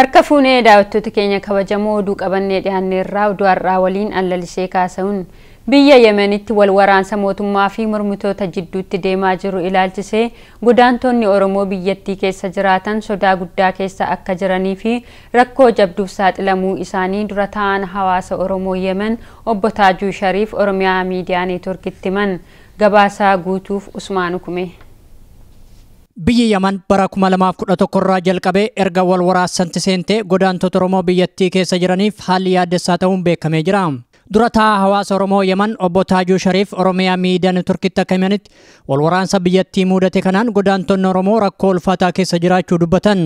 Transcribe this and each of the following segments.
harka fuunee daawwattoota keenya kabajamoo oduu qabannee irraa oduu har'aa waliin allalisee kaasa'uun biyya yemenitti wal waraansa mootummaa fi mormitoota jidduutti deemaa jiru ilaalchisee godaantoonni oromoo biyyattii keessa jiraatan sodaa guddaa keessa akka jiranii fi rakkoo jabduuf saaxilamuu isaanii dura ta'an hawaasa oromoo yemen obbo Taajuu Shariif oromiyaa miidiyaa neetworkitti himan gabaasaa guutuuf usmaan ukume. Biyyi Yaman bara 2011 irraa jalqabee erga wal waraassanti seentee godaantota Oromoo biyyattii keessa jiraniif haalli yaaddessaa ta'uun beekamee jira. Dura taa'aa hawaasa Oromoo Yaman obbo Taajuu Shariif Oromiyaa miidiyaan turkitti akkamanitti wal waraansa biyyattii muudate kanaan godaantonni Oromoo rakkoo ulfaataa keessa jiraachuu dubbatan.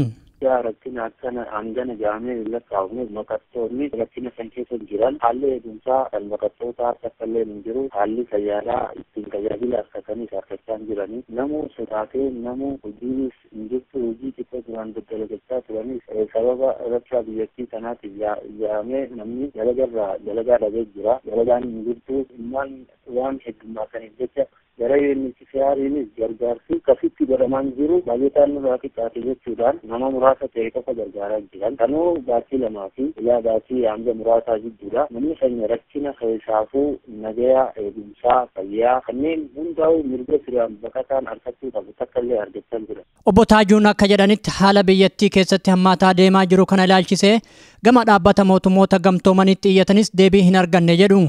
rakkina akkana hangana gahamee hin lakkaa'amne baqattoonni rakkina kan keessa jiran haalli eegumsaa kan baqattootaa akka callee hin jiru haalli fayyaalaa ittiin tajaajila argataniif argachaa hin jiranii namuu sodaatee namuu hojiinis hin jirtu hojii xiqqoo duraan daldalagachaa turaniif sababa rakkina biyyattii kanaatiif yaa'amee namni dalagarraa dalagaa dhabee jira dalagaan hin jirtu waan heddummaa kan hin jecha gara gargaarsi kasitti godhamaan jiru baay'ataan nurraa qixxaate jechuudhaan nama muraasa ta'e qofa gargaaraa jiran kanuu baachii lamaa fi yaa baachii hanga muraasaa jidduudha namni sanya rakkina keessaafuu nagaya eegumsaa fayyaa kanneen hundaa'u mirga siraan baqataan harkachuu qabu takka illee argachaa jira. Obbo Taajuun akka jedhanitti haala biyyattii keessatti hammaataa deemaa jiru kana ilaalchisee gama dhaabbata mootummoota gamtoomanitti iyyatanis deebii hin arganne jedhu.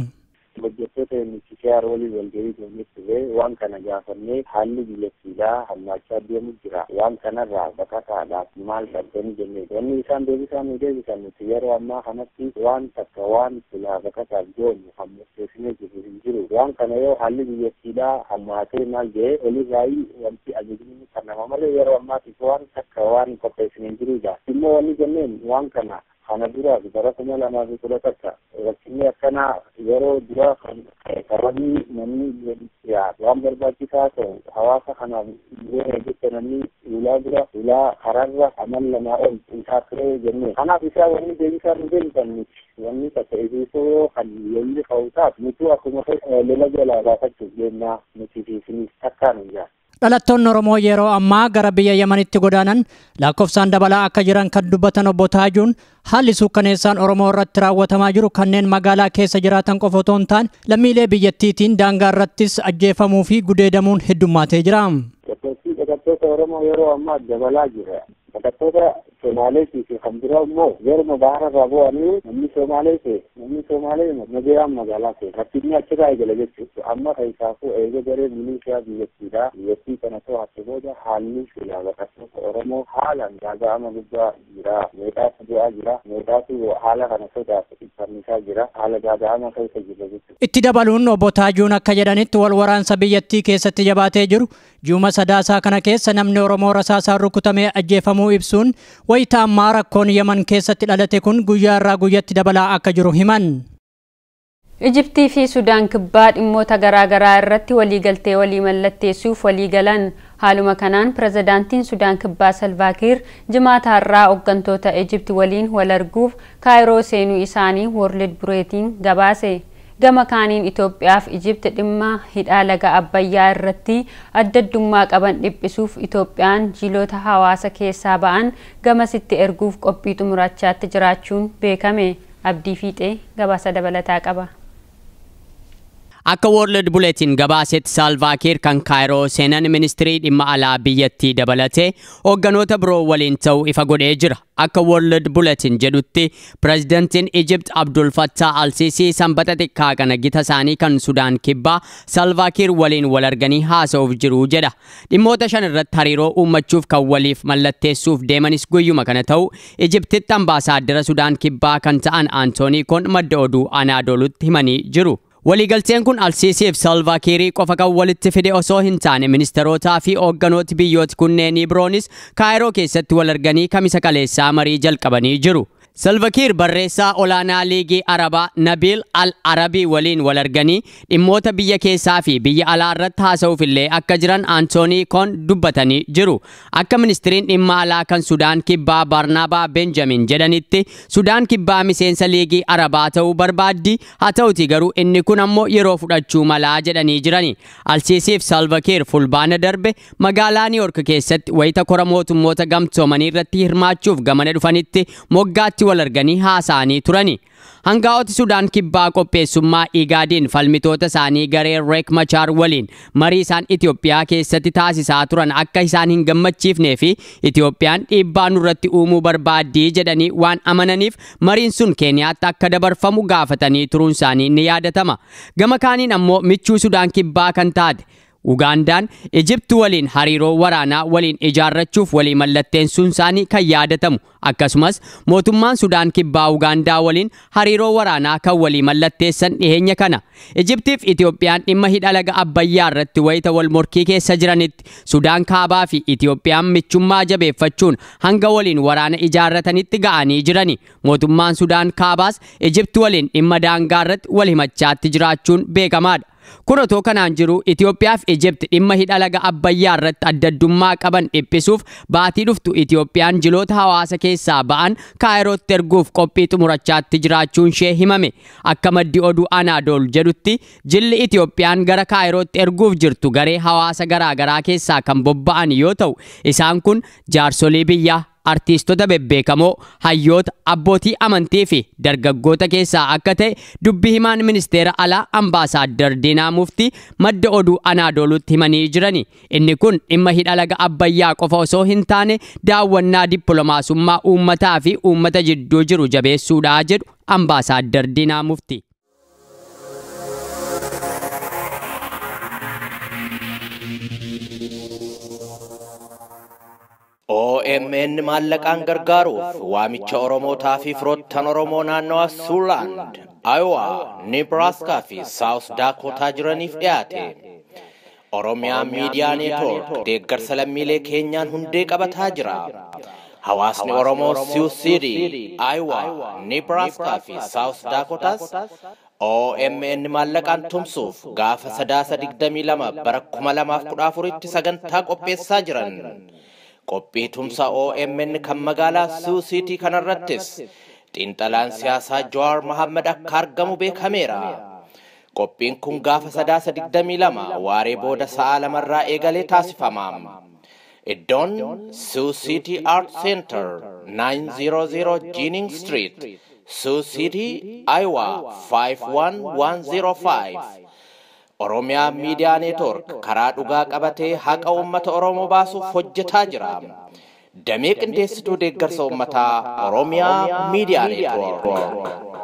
NCCR walii walgahii goonee turee waan kana gaafannee haalli biyyattiidhaa hammaachaa deemu jira. Waan kanarraa bakataadhaaf maal qabdanii jennee wanni isaan deebisaa nu deebisan nuti yeroo ammaa kanatti waan takka waan silaa bakataaf goonu hammachisnee jiru hin jiru. Waan kana yoo haalli biyyattiidhaa hammaatee maal jee olirraayi wanti ajajni kan nama malee yeroo ammaatiif takka wan qopheessin hin jirudha. Dhimma wanni jenneen waan kana kana duraaf bara kuma lamaa fi kudha takka rakkinni akkanaa yeroo duraa kan sababni namni biyya waan barbaachisaa ta'e hawaasa kanaaf illee jecha namni duulaa jira duulaa karaarra amal lamaa ol isaa ture jennee kanaaf isaa wanni deebisaa nu deebisan miti wanni takka eegisoo kan yonni ka'u taatu nutu akkuma lila jalaa baafachuuf Dhalattoonni Oromoo yeroo ammaa gara biyya Yemenitti godaanan lakkoofsaan dabalaa akka jiran kan dubbatan obbo Taajuun haalli suukkaneessaan Oromoo irratti raawwatamaa jiru kanneen magaalaa keessa jiraatan qofa otoo hin taane lammiilee biyyattiitiin daangaa irrattis ajjeefamuu fi gudeedamuun heddummaatee jira. Dargaggeessi dargaggoota Oromoo yeroo ammaa dabalaa jira. Dargaggoota Somaaleetii fi kan biraa namni Somaalee namni magaalaa ta'e rakkinni achirraa eegala jechuudha. Amma kan isaafuu garee milishiyaa biyyattiidhaa kana to'atte booda haalli silaaba qassoosa Oromoo haalaan gaaga'ama guddaa jira. Meeqaatu bu'aa haala Itti dabaluun obbo Taajuun akka jedhanitti wal waraansa biyyattii keessatti jabaatee jiru. Juuma sadaasaa kana keessa namni Oromoo rasaasaa rukutamee ajjeefamuu ibsuun Wayitaa ammaa rakkoon Yemen keessatti dhalate kun guyyaa irraa guyyatti dabalaa akka jiru himan. Ijibtii fi Sudaan kibbaa dhimmoota garaagaraa irratti waliigaltee walii mallatteessuuf waliigalan. Haaluma kanaan pirezidaantiin Sudaan kibbaa Salvaakiir jimaataa irraa hooggantoota ijipti waliin wal arguuf kaayiroo seenuu isaanii woorlid Bureetiin gabaase. gama kaaniin Itoophiyaaf ijipti dhimma hidhaa laga Abbayyaa irratti adda addummaa qaban dhiphisuuf Itoophiyaan jiilota hawaasa keessaa ba'an gamasitti erguuf qophii xumurachaatti jiraachuun beekame. Abdii Fiixee gabaasa dabalataa qaba. Akka World Bulletin Salva Saalvaakeer kan Kaayiroo seenan ministirii dhimma alaa biyyattii dabalatee hoogganoota biroo waliin ta'u ifa godhee jira. Akka World Bulletin jedhutti pireezidantiin Ijipt Abdul Fattah Alsiisii sanbata xiqqaa kana gita isaanii kan Sudaan kibbaa Saalvaakeer waliin wal arganii haasa'uuf jiru jedha. Dhimmoota shan irratti hariiroo uummachuuf kan waliif mallatteessuuf deemanis guyyuma kana ta'u Ijiptitti ambaasaadara Sudaan kibbaa kan ta'an Antoonii Kon madda oduu Anaadolutti himanii jiru. Waliigalteen kun alsiisiif salvaakiirii qofa kan walitti fide osoo hin taane ministerootaa fi hoogganoota biyyooti kunneenii biroonis kaayiroo keessatti wal arganii kamisa kaleessaa marii jalqabanii jiru. Salvakir barreessaa olaanaa liigii Arabaa Nabil Al-Arabii waliin walarganii dhimmoota biyya keessaa fi biyya alaa irratti haasa'uuf illee akka jiran Aantoonii Koon dubbatanii jiru. Akka ministiriin dhimma alaa kan Sudaan Kibbaa Barnaabaa Benjamin jedhanitti Sudaan Kibbaa miseensa liigii Arabaa ta'uu barbaaddi. Haa ta'uti garuu inni kun ammoo yeroo fudhachuu malaa jedhanii jirani. Alsiisiif Salvakiir fulbaana darbe magaalaa Niiyork keessatti wayita kora mootummoota gamtoomanii irratti hirmaachuuf gamana dhufanitti moggaatti walitti wal arganii haasa'anii turani. Hangaa'oti Sudaan kibbaa qopheessummaa Igaadiin falmitoota isaanii garee Reek Machaar waliin marii isaan Itoophiyaa keessatti taasisaa turan akka isaan hin gammachiifnee fi Itoophiyaan dhiibbaa nurratti uumuu barbaaddii jedhanii waan amananiif mariin sun Keeniyaatti akka dabarfamu gaafatanii turuun isaanii ni yaadatama. Gama kaaniin ammoo michuu Sudaan kibbaa kan taate Ugandaan Ijibti waliin hariiroo waraanaa waliin ijaarrachuuf walii mallatteessuun isaanii kan yaadatamu akkasumas mootummaan Sudaan Kibbaa Ugaandaa waliin hariiroo waraanaa kan walii mallatteessan dhiheenya kana Ijibtiif Itoophiyaan dhimma hidha laga Abbayyaa irratti wayita wal morkii keessa jiranitti Sudaan Kaabaa fi Itoophiyaan michummaa jabeeffachuun hanga waliin waraana ijaarratanitti ga'anii jirani mootummaan Sudaan Kaabaas Ijibti waliin dhimma daangaa irratti wal himachaatti jiraachuun beekamaadha. Kun otoo kanaan jiru Itoophiyaaf Ijipti dhimma hidha laga Abbayyaa irratti addaddummaa qaban dhiphisuuf baatii dhuftu Itoophiyaan jiloota hawaasa keessaa ba'an Kaayirootti erguuf qophii xumurachaatti jiraachuun ishee himame. Akka maddi oduu Anaadool jedhutti jilli Itoophiyaan gara Kaayirootti erguuf jirtu garee hawaasa garaa garaa keessaa kan bobba'an yoo ta'u isaan kun jaarsolii biyyaa artistota bebbeekamoo hayyoota abbootii amantii fi dargaggoota keessaa akka ta'e dubbi himaan ministeera alaa ambaasaadar diinaa mufti madda oduu anaadoolutti himanii jirani inni kun dhimma hidha laga abbayyaa qofa osoo hin taane daawwannaa dippiloomaasummaa uummataa fi uummata jidduu jiru jabeessuudhaa jedhu ambaasaadar diinaa mufti. OMN maallaqaan gargaaruuf waamicha Oromootaa fi firoottan Oromoo naannawaa Suuraand, Ayowaa, Nebraaskaa fi Saawus Daakotaa jiraniif dhiyaate. Oromiyaa miidiyaa neetwoork deeggarsa lammiilee keenyaan hundee qabataa jira. Hawaasni Oromoo Siwsiidii, Ayowaa, Nebraaskaa fi Saawus Daakotaas OMN maallaqaan tumsuuf gaafa sadaasa digdamii lama bara kuma lamaaf kudha afuritti sagantaa qopheessaa jiran. qophii tumsa OMN kan magaalaa Suusiitii kanarrattis xiinxalaan siyaasaa Jawaar Mohaammed akka argamu beekameera. Qophiin kun gaafa sadaasa digdamii lama waaree booda lama lamarraa eegalee taasifama. Iddoon Suusiitii Art Center 900 Jinning Street, Suusiitii, Iowa 51105. Oromiyaa miidiyaa neetwork karaa dhugaa qabatee haqa uummata Oromoo baasuuf hojjetaa jira. Damee qindeessituu deeggarsa uummataa Oromiyaa miidiyaa neetwork.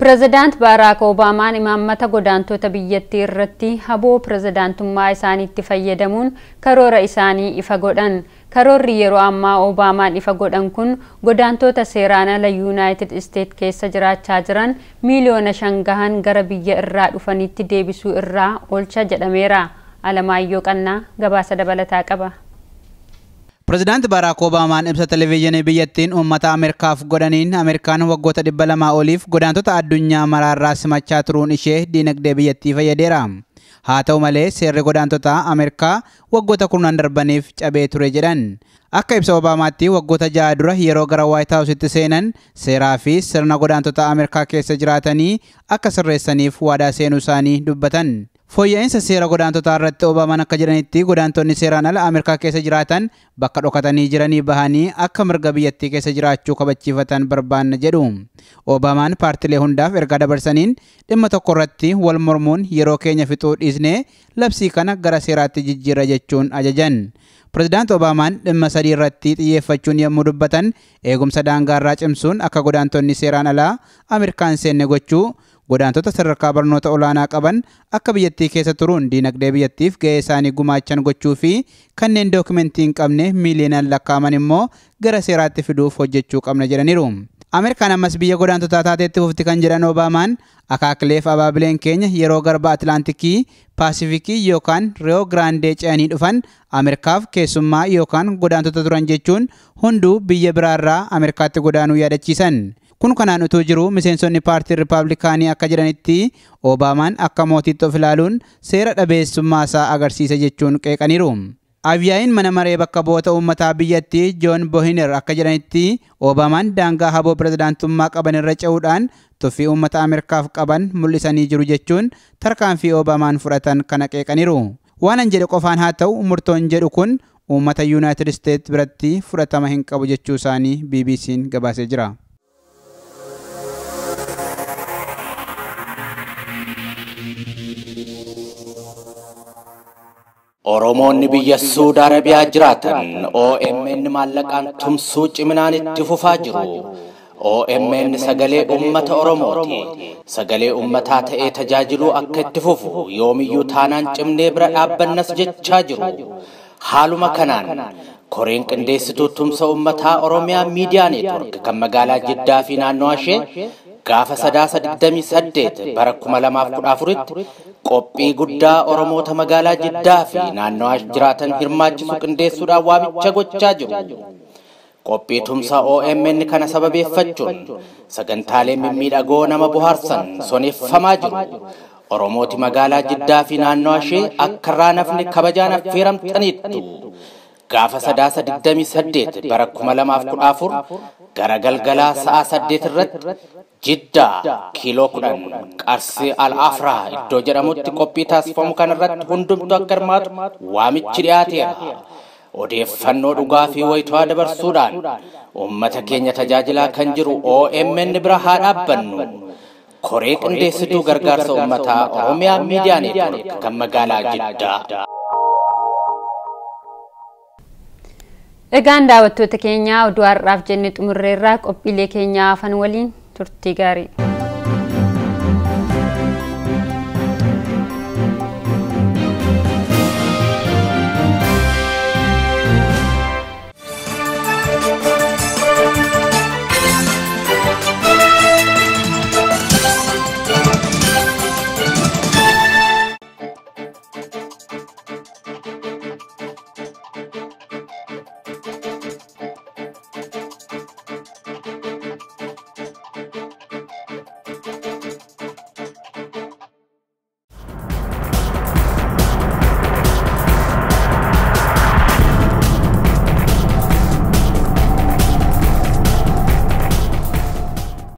Pireezidaant Baaraak Obaamaan imaammata godaantota biyyattii irratti haboo pirezidaantummaa isaaniitti fayyadamuun karoora isaanii ifa godhan. Karoorri yeroo ammaa Obaamaan ifa godhan kun godaantota seeraan ala Yuunaayitid isteetsi keessa jiraachaa jiran miiliyoona shangahan gahan gara biyya irraa dhufanitti deebisuu irraa oolcha jedhameera. Alamaayyoo Qannaa gabaasa dabalataa qaba. Pireezidaanti Baraak Obaamaan ibsa televezyiinii biyyattiin uummata Ameerikaaf godhaniin Ameerikaan waggoota dhibba lamaa oliif godaantota addunyaa maraarraa simachaa turuun ishee diinagdee biyyattii fayyadeera. Haa ta'u malee seerri godaantota Ameerikaa waggoota kurnan darbaniif cabee ture jedhan. Akka ibsa Obaamaatti waggoota ja'a dura yeroo gara Waayit Haawusitti seenan seeraa fi sirna godaantota Ameerikaa keessa jiraatanii akka sirreessaniif waadaa seenuu isaanii dubbatan. Fooyya'insa seera godaantotaa irratti obaaman akka jedhanitti godaantonni seeraan ala Ameerikaa keessa jiraatan bakka dhokatanii jiranii bahanii akka mirga biyyattii keessa jiraachuu kabachiifatan barbaanna jedhu. Oobamaan paartilee hundaaf ergaa dabarsaniin dhimma tokko irratti wal mormuun yeroo keenya fixuu dhiisnee labsii kana gara seeraatti jijjiirra jechuun ajajan. Pirezidaant Obaamaan dhimma sadii irratti xiyyeeffachuun yommuu dubbatan eegumsa daangaa irraa cimsuun akka godaantonni seeraan alaa Ameerikaan seenne gochuu godaantota sadarkaa barnoota olaanaa qaban akka biyyattii keessa turuun diinagdee biyyattiif ga'ee isaanii gumaachan gochuu fi kanneen dookimentii hin qabne miiliyoonaan lakkaaman immoo gara seeraatti fiduuf hojjechuu qabna jedhaniiru. Ameerikaan ammas biyya godaantotaa taateetti fufti kan jedhan Obaamaan akaakleef abaabileen keenya yeroo garba Atilaantikii, Paasifikii yookaan Riyoo Giraandee ce'anii dhufan Ameerikaaf keessummaa yookaan godaantota turan jechuun hunduu biyya biraarraa Ameerikaatti godaanuu yaadachiisan. Kun kanaan otoo jiru miseensonni paartii Rippaabilikaanii akka jedhanitti Obaamaan akka mootiitti of ilaaluun seera dhabeessummaa isaa agarsiisa jechuun qeeqaniiru. Abiyaayin mana maree bakka atau uummataa biyyattii John Bohiner akka jedhanitti Obaamaan daangaa haboo pirezidaantummaa qaban irra ce'uudhaan tuffii uummata Ameerikaaf qaban mul'isanii jiru jechuun tarkaanfii Obaamaan fudhatan kana qeeqaniiru. Waan an jedhe qofaan haa ta'u murtoon jedhu kun uummata Yuunaayitid States biratti fudhatama hin qabu jechuu isaanii BBC'n gabaasee jira. Oromoonni biyya Suudi Arabiyaa jiraatan OMN maallaqaan tumsuu ciminaan itti fufaa jiru. OMN sagalee uummata Oromooti. Sagalee uummataa ta'ee tajaajiluu akka itti fufu yoomiyyuu taanaan cimnee bira dhaabbannas jechaa jiru. Haaluma kanaan koreen qindeessituu tumsa uummataa Oromiyaa miidiyaa neetwork kan magaalaa Jiddaa fi naanno'aa ishee gaafa sadaasa 28 bara kudha tti qophii guddaa oromoota magaalaa jiddaa fi naanno'aa jiraatan hirmaachisu qindeessuudhaan waamicha gochaa jiru. Qophii tumsa OMN kana sababeeffachuun sagantaalee mimmiidhagoo nama bohaarsan soneeffamaa jiru. Oromooti magaalaa jiddaa fi naannoo ishee akka irraa nafni kabajaan affeeramxanittu. Gaafa sadaasa 28 bara afur. garagalgalaa sa'aa saddeet irratti jiddaa kiiloo kudhan qarsi al'afraa iddoo jedhamutti qophii taasifamu kan irratti hundumtu akka hirmaatu waamichi dhiyaateera. Odeeffannoo dhugaa fi wayitawaa dabarsuudhaan uummata keenya tajaajilaa kan jiru OMN bira haa dhaabbannu. Koree qindeessituu gargaarsa uummataa Oromiyaa Miidiyaa Neetwoork kan magaalaa Jiddaa. egaan daawattoota keenyaa oduu har'aaf jennee irraa qophiilee keenya afaan waliin turtii gaarii.